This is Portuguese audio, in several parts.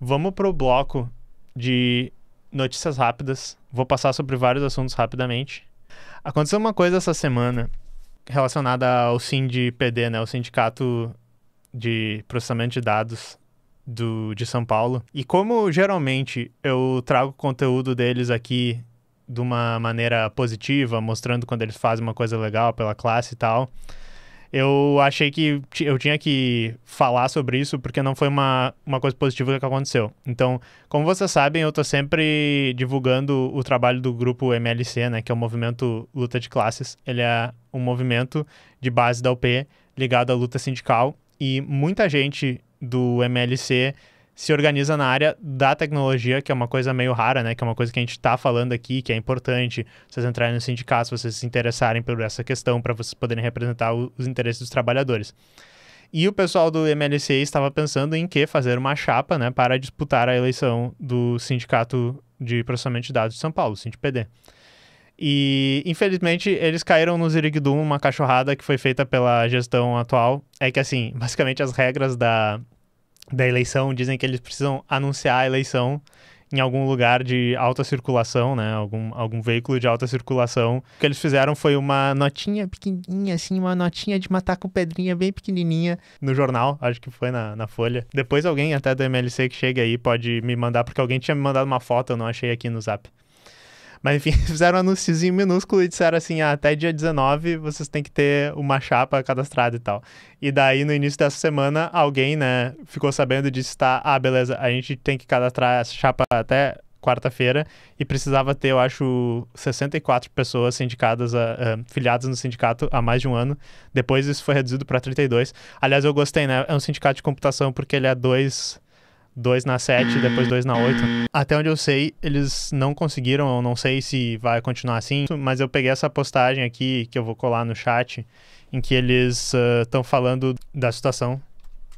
Vamos pro bloco de notícias rápidas. Vou passar sobre vários assuntos rapidamente. Aconteceu uma coisa essa semana relacionada ao SINDPD, né? O Sindicato de Processamento de Dados do, de São Paulo. E como geralmente eu trago conteúdo deles aqui de uma maneira positiva, mostrando quando eles fazem uma coisa legal pela classe e tal. Eu achei que eu tinha que falar sobre isso porque não foi uma, uma coisa positiva que aconteceu. Então, como vocês sabem, eu estou sempre divulgando o trabalho do grupo MLC, né, que é o Movimento Luta de Classes. Ele é um movimento de base da UP ligado à luta sindical e muita gente do MLC se organiza na área da tecnologia, que é uma coisa meio rara, né? Que é uma coisa que a gente está falando aqui, que é importante. Vocês entrarem no sindicato, vocês se interessarem por essa questão, para vocês poderem representar o, os interesses dos trabalhadores. E o pessoal do MLC estava pensando em que fazer uma chapa, né, para disputar a eleição do Sindicato de Processamento de Dados de São Paulo, SINDPD. E, infelizmente, eles caíram no Zirigdum, uma cachorrada que foi feita pela gestão atual. É que, assim, basicamente as regras da, da eleição, dizem que eles precisam anunciar a eleição em algum lugar de alta circulação, né? Algum, algum veículo de alta circulação. O que eles fizeram foi uma notinha pequenininha, assim, uma notinha de matar com pedrinha bem pequenininha no jornal, acho que foi na, na Folha. Depois alguém até do MLC que chega aí pode me mandar, porque alguém tinha me mandado uma foto, eu não achei aqui no Zap. Mas enfim, fizeram um anúnciozinho minúsculo e disseram assim: ah, até dia 19 vocês têm que ter uma chapa cadastrada e tal. E daí, no início dessa semana, alguém, né, ficou sabendo disse: tá? Ah, beleza, a gente tem que cadastrar essa chapa até quarta-feira e precisava ter, eu acho, 64 pessoas sindicadas, a, ah, ah, filiadas no sindicato há mais de um ano. Depois isso foi reduzido para 32. Aliás, eu gostei, né? É um sindicato de computação porque ele é dois dois na 7, depois dois na 8. Até onde eu sei, eles não conseguiram, eu não sei se vai continuar assim, mas eu peguei essa postagem aqui que eu vou colar no chat, em que eles estão ah, uh, falando da situação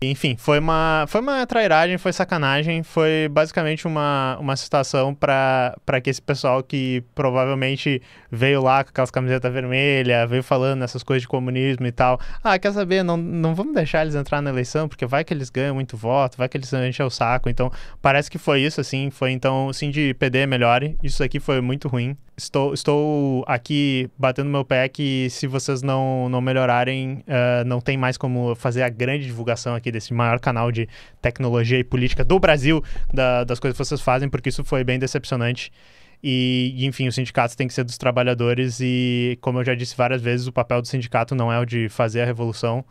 enfim, foi uma, foi uma trairagem, foi sacanagem, foi basicamente uma, uma situação para que esse pessoal que provavelmente veio lá com aquelas camisetas vermelhas, veio falando essas coisas de comunismo e tal. Ah, quer saber, não, não vamos deixar eles entrar na eleição, porque vai que eles ganham muito voto, vai que eles enchem o saco. Então, parece que foi isso, assim, foi então, sim, de PD melhore, isso aqui foi muito ruim. Estou, estou aqui batendo meu pé que se vocês não, não melhorarem, uh, não tem mais como fazer a grande divulgação aqui aqui desse maior canal de tecnologia e política do Brasil, da, das coisas que vocês fazem, porque isso foi bem decepcionante. E, enfim, os sindicatos têm que ser dos trabalhadores, e como eu já disse várias vezes, o papel do sindicato não é o de fazer a revolução,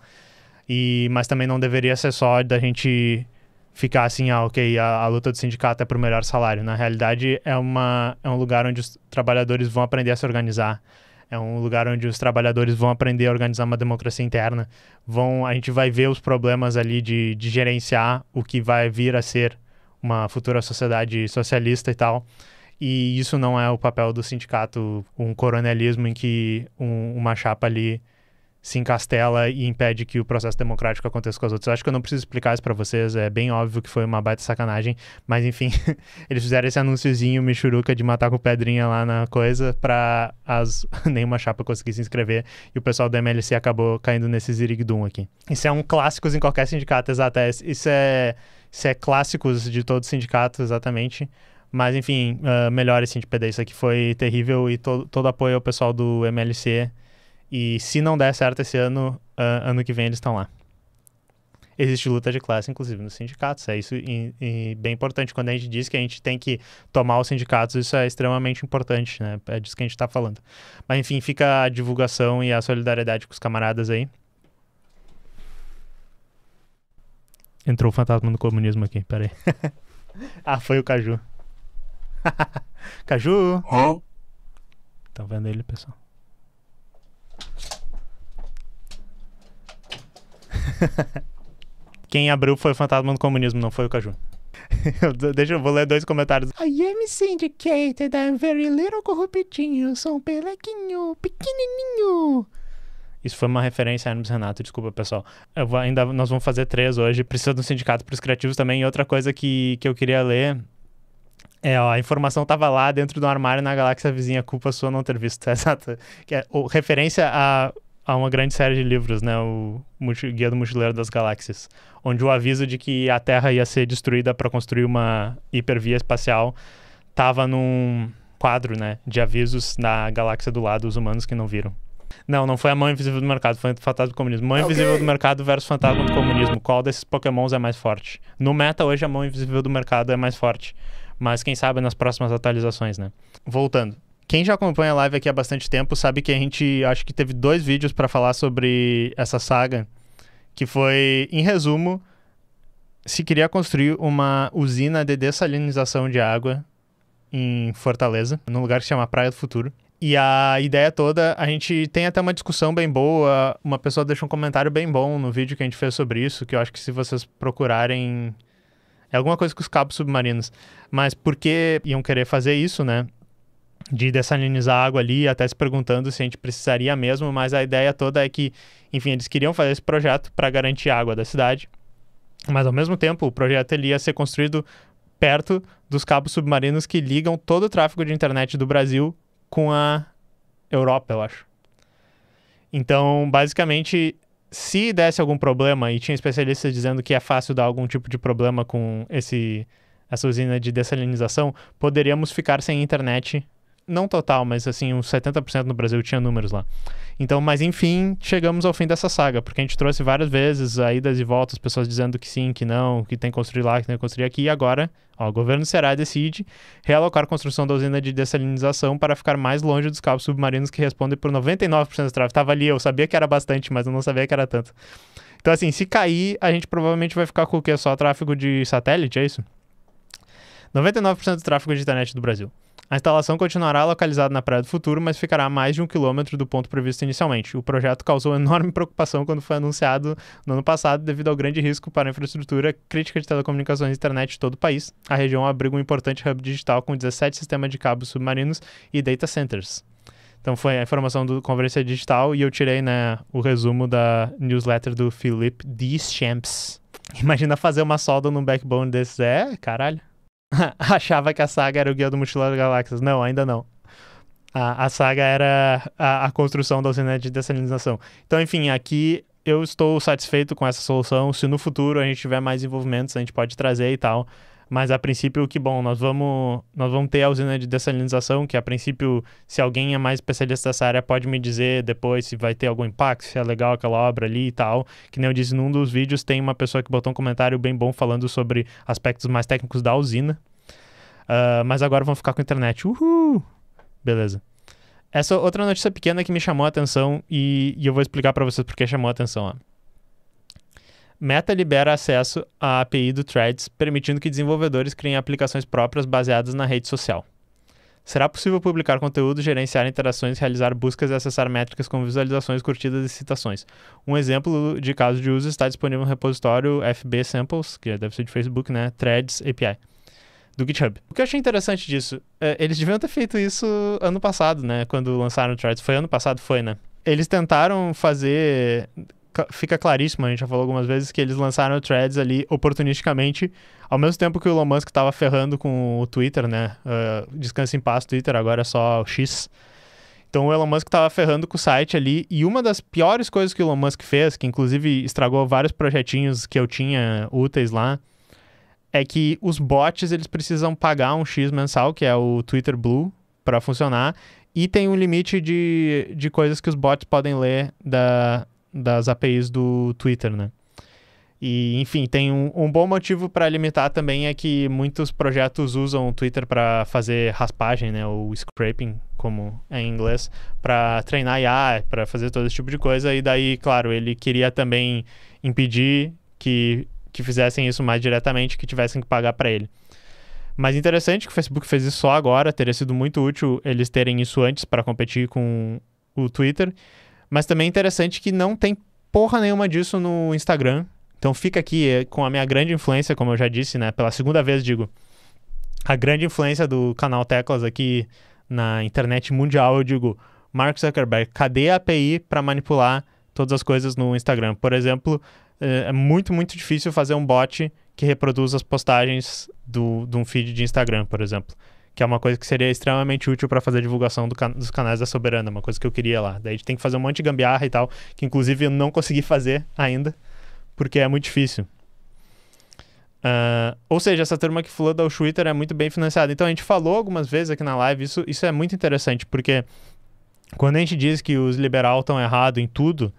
e mas também não deveria ser só da gente ficar assim, ah, ok, a, a luta do sindicato é para o melhor salário. Na realidade, é, uma, é um lugar onde os trabalhadores vão aprender a se organizar, é um lugar onde os trabalhadores vão aprender a organizar uma democracia interna, vão a gente vai ver os problemas ali de, de gerenciar o que vai vir a ser uma futura sociedade socialista e tal. E isso não é o papel do sindicato, um coronelismo em que um, uma chapa ali se encastela e impede que o processo democrático aconteça com as outras. Eu acho que eu não preciso explicar isso para vocês, é bem óbvio que foi uma baita sacanagem, mas enfim, eles fizeram esse anúnciozinho michuruca de matar com pedrinha lá na coisa para as nenhuma chapa conseguir se inscrever e o pessoal do MLC acabou caindo nesse zirigdum aqui. Isso é um clássico em qualquer sindicato, exato, é, isso é isso é clássicos de todo sindicato, exatamente. Mas enfim, uh, melhor assim de PD, isso aqui foi terrível e to todo apoio ao pessoal do MLC e se não der certo esse ano, uh, ano que vem eles estão lá. Existe luta de classe, inclusive, nos sindicatos. É isso e, e bem importante. Quando a gente diz que a gente tem que tomar os sindicatos, isso é extremamente importante, né? É disso que a gente está falando. Mas, enfim, fica a divulgação e a solidariedade com os camaradas aí. Entrou o fantasma do comunismo aqui, peraí. ah, foi o Caju. Caju! Estão vendo ele, pessoal? Quem abriu foi o Fantasma do Comunismo, não foi o Caju. deixa eu vou ler dois comentários. I am syndicated, I'm very little corruptinho, sou um pelequinho, pequenininho. Isso foi uma referência a Hermes Renato, desculpa, pessoal. Vou, ainda, nós vamos fazer três hoje. Precisa de um sindicato para os criativos também. E outra coisa que, que eu queria ler é, ó, a informação tava lá dentro do armário na galáxia vizinha, culpa sua não ter visto. Exato. Que é, ou, referência a a uma grande série de livros, né, o Guia do Mochileiro das Galáxias, onde o aviso de que a Terra ia ser destruída para construir uma hipervia espacial estava num quadro, né, de avisos na galáxia do lado, os humanos que não viram. Não, não foi a mão invisível do mercado, foi o fantasma do comunismo. Mão okay. invisível do mercado versus fantasma do comunismo. Qual desses pokémons é mais forte? No meta, hoje, a mão invisível do mercado é mais forte. Mas quem sabe nas próximas atualizações, né? Voltando. Quem já acompanha a live aqui há bastante tempo sabe que a gente acho que teve dois vídeos para falar sobre essa saga, que foi, em resumo, se queria construir uma usina de dessalinização de água em Fortaleza, num lugar que se chama Praia do Futuro. E a ideia toda, a gente tem até uma discussão bem boa, uma pessoa deixa um comentário bem bom no vídeo que a gente fez sobre isso, que eu acho que se vocês procurarem é alguma coisa com os cabos submarinos. Mas por que iam querer fazer isso, né? de dessalinizar a água ali, até se perguntando se a gente precisaria mesmo, mas a ideia toda é que, enfim, eles queriam fazer esse projeto para garantir a água da cidade, mas ao mesmo tempo o projeto ele ia ser construído perto dos cabos submarinos que ligam todo o tráfego de internet do Brasil com a Europa, eu acho. Então, basicamente, se desse algum problema, e tinha especialistas dizendo que é fácil dar algum tipo de problema com esse essa usina de dessalinização, poderíamos ficar sem internet não total, mas assim, uns 70% no Brasil tinha números lá. Então, mas enfim, chegamos ao fim dessa saga, porque a gente trouxe várias vezes idas e voltas, pessoas dizendo que sim, que não, que tem que construir lá, que tem que construir aqui, e agora, ó, o governo Ceará decide realocar a construção da usina de dessalinização para ficar mais longe dos cabos submarinos que respondem por 99% do tráfego. Tava ali, eu sabia que era bastante, mas eu não sabia que era tanto. Então, assim, se cair, a gente provavelmente vai ficar com o quê? Só tráfego de satélite, é isso? 99% do tráfego de internet do Brasil. A instalação continuará localizada na Praia do Futuro, mas ficará a mais de um quilômetro do ponto previsto inicialmente. O projeto causou enorme preocupação quando foi anunciado no ano passado, devido ao grande risco para a infraestrutura crítica de telecomunicações e internet de todo o país. A região abriga um importante hub digital com 17 sistemas de cabos submarinos e data centers. Então foi a informação do Conferência Digital e eu tirei né, o resumo da newsletter do Philip Deschamps. Imagina fazer uma solda num backbone desses. É, caralho. achava que a saga era o Guia do Mochileiro Galáxias. Não, ainda não. A, a saga era a, a construção da usina de dessalinização. Então, enfim, aqui eu estou satisfeito com essa solução. Se no futuro a gente tiver mais envolvimentos, a gente pode trazer e tal. Mas a princípio, que bom, nós vamos, nós vamos ter a usina de dessalinização, que a princípio, se alguém é mais especialista dessa área, pode me dizer depois se vai ter algum impacto, se é legal aquela obra ali e tal. Que nem eu disse, num dos vídeos tem uma pessoa que botou um comentário bem bom falando sobre aspectos mais técnicos da usina. Uh, mas agora vamos ficar com a internet. Uhul! Beleza. Essa outra notícia pequena que me chamou a atenção e, e eu vou explicar para vocês porque chamou a atenção. Ó. Meta libera acesso à API do Threads, permitindo que desenvolvedores criem aplicações próprias baseadas na rede social. Será possível publicar conteúdo, gerenciar interações, realizar buscas e acessar métricas como visualizações, curtidas e citações. Um exemplo de caso de uso está disponível no repositório FB Samples, que deve ser de Facebook, né? Threads API, do GitHub. O que eu achei interessante disso, é, eles deviam ter feito isso ano passado, né? Quando lançaram o Threads. Foi ano passado? Foi, né? Eles tentaram fazer fica claríssimo, a gente já falou algumas vezes, que eles lançaram o Threads ali oportunisticamente, ao mesmo tempo que o Elon Musk estava ferrando com o Twitter, né? Uh, ah, descansa em paz, Twitter, agora é só o X. Então o Elon Musk estava ferrando com o site ali, e uma das piores coisas que o Elon Musk fez, que inclusive estragou vários projetinhos que eu tinha úteis lá, é que os bots eles precisam pagar um X mensal, que é o Twitter Blue, para funcionar, e tem um limite de, de coisas que os bots podem ler da, das APIs do Twitter, né? E, enfim, tem um, um bom motivo para limitar também é que muitos projetos usam o Twitter para fazer raspagem, né, ou scraping, como é em inglês, para treinar IA, para fazer todo esse tipo de coisa. E daí, claro, ele queria também impedir que, que fizessem isso mais diretamente, que tivessem que pagar para ele. Mas interessante que o Facebook fez isso só agora, teria sido muito útil eles terem isso antes para competir com o Twitter. Mas também é interessante que não tem porra nenhuma disso no Instagram. Então fica aqui é, com a minha grande influência, como eu já disse, né? Pela segunda vez digo, a grande influência do canal Teclas aqui na internet mundial, eu digo, Mark Zuckerberg, cadê a API para manipular todas as coisas no Instagram? Por exemplo, é, é muito, muito difícil fazer um bot que reproduz as postagens do, de um feed de Instagram, por exemplo que é uma coisa que seria extremamente útil para fazer divulgação do can dos canais da Soberana, uma coisa que eu queria lá. Daí a gente tem que fazer um monte de gambiarra e tal, que inclusive eu não consegui fazer ainda, porque é muito difícil. Uh, ou seja, essa turma que falou da Twitter é muito bem financiada. Então a gente falou algumas vezes aqui na live, isso, isso é muito interessante, porque quando a gente diz que os liberais estão errados em tudo,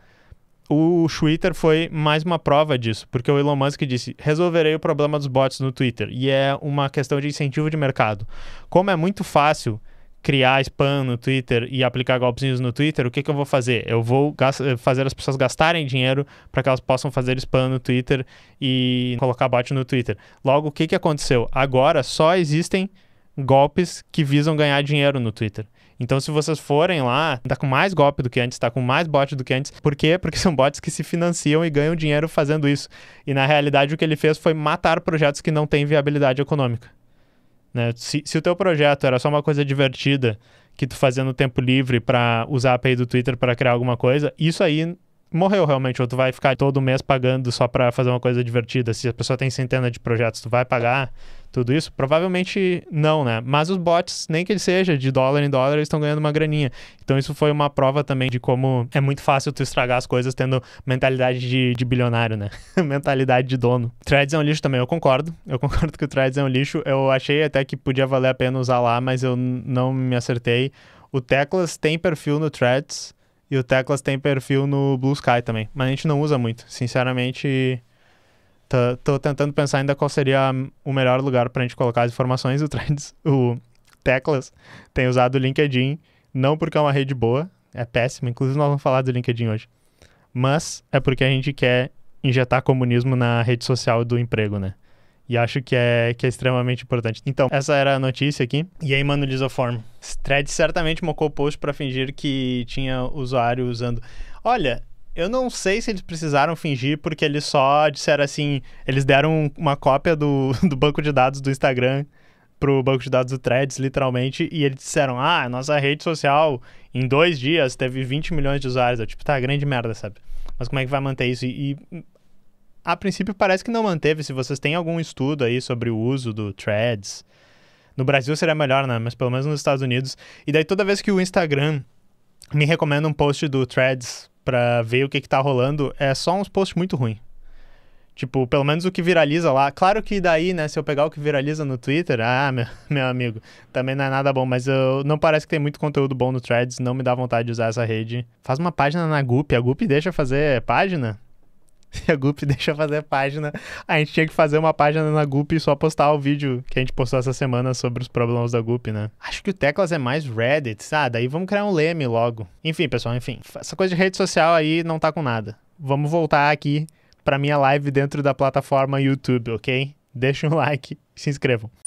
o Twitter foi mais uma prova disso, porque o Elon Musk disse: resolverei o problema dos bots no Twitter. E é uma questão de incentivo de mercado. Como é muito fácil criar spam no Twitter e aplicar golpezinhos no Twitter, o que, que eu vou fazer? Eu vou eh, fazer as pessoas gastarem dinheiro para que elas possam fazer spam no Twitter e colocar bot no Twitter. Logo, o que, que aconteceu? Agora só existem golpes que visam ganhar dinheiro no Twitter. Então, se vocês forem lá, tá com mais golpe do que antes, tá com mais bot do que antes. Por quê? Porque são bots que se financiam e ganham dinheiro fazendo isso. E na realidade, o que ele fez foi matar projetos que não têm viabilidade econômica. Né? Se, se o teu projeto era só uma coisa divertida que tu fazia no tempo livre para usar a API do Twitter para criar alguma coisa, isso aí morreu realmente, ou tu vai ficar todo mês pagando só para fazer uma coisa divertida. Se a pessoa tem centenas de projetos, tu vai pagar tudo isso? Provavelmente não, né? Mas os bots, nem que ele seja de dólar em dólar, eles estão ganhando uma graninha. Então isso foi uma prova também de como é muito fácil tu estragar as coisas tendo mentalidade de, de bilionário, né? mentalidade de dono. Threads é um lixo também, eu concordo. Eu concordo que o Threads é um lixo. Eu achei até que podia valer a pena usar lá, mas eu não me acertei. O Teclas tem perfil no Threads, e o Teclas tem perfil no Blue Sky também. Mas a gente não usa muito. Sinceramente, tô tentando pensar ainda qual seria o melhor lugar pra gente colocar as informações. O, trends, o Teclas tem usado o LinkedIn, não porque é uma rede boa, é péssima. Inclusive, nós vamos falar do LinkedIn hoje. Mas é porque a gente quer injetar comunismo na rede social do emprego, né? E acho que é, que é extremamente importante. Então, essa era a notícia aqui. E aí, mano, Lisoform. Thread certamente mocou o post para fingir que tinha usuário usando. Olha, eu não sei se eles precisaram fingir, porque eles só disseram assim. Eles deram uma cópia do, do banco de dados do Instagram pro banco de dados do Threads, literalmente, e eles disseram: Ah, nossa rede social em dois dias teve 20 milhões de usuários. Eu, tipo, tá, grande merda, sabe? Mas como é que vai manter isso? E, e a princípio parece que não manteve. Se vocês têm algum estudo aí sobre o uso do Threads, no Brasil seria melhor, né? Mas pelo menos nos Estados Unidos. E daí toda vez que o Instagram me recomenda um post do Threads pra ver o que, que tá rolando, é só uns posts muito ruins. Tipo, pelo menos o que viraliza lá. Claro que daí, né, se eu pegar o que viraliza no Twitter, ah, meu, meu amigo, também não é nada bom, mas eu não parece que tem muito conteúdo bom no Threads, não me dá vontade de usar essa rede. Faz uma página na Gup, a Gup deixa fazer página? E a Gup deixa fazer página. A gente tinha que fazer uma página na Gup e só postar o vídeo que a gente postou essa semana sobre os problemas da Gup, né? Acho que o Teclas é mais Reddit, ah, daí vamos criar um leme logo. Enfim, pessoal, enfim. Essa coisa de rede social aí não tá com nada. Vamos voltar aqui pra minha live dentro da plataforma YouTube, ok? Deixa um like, se inscrevam.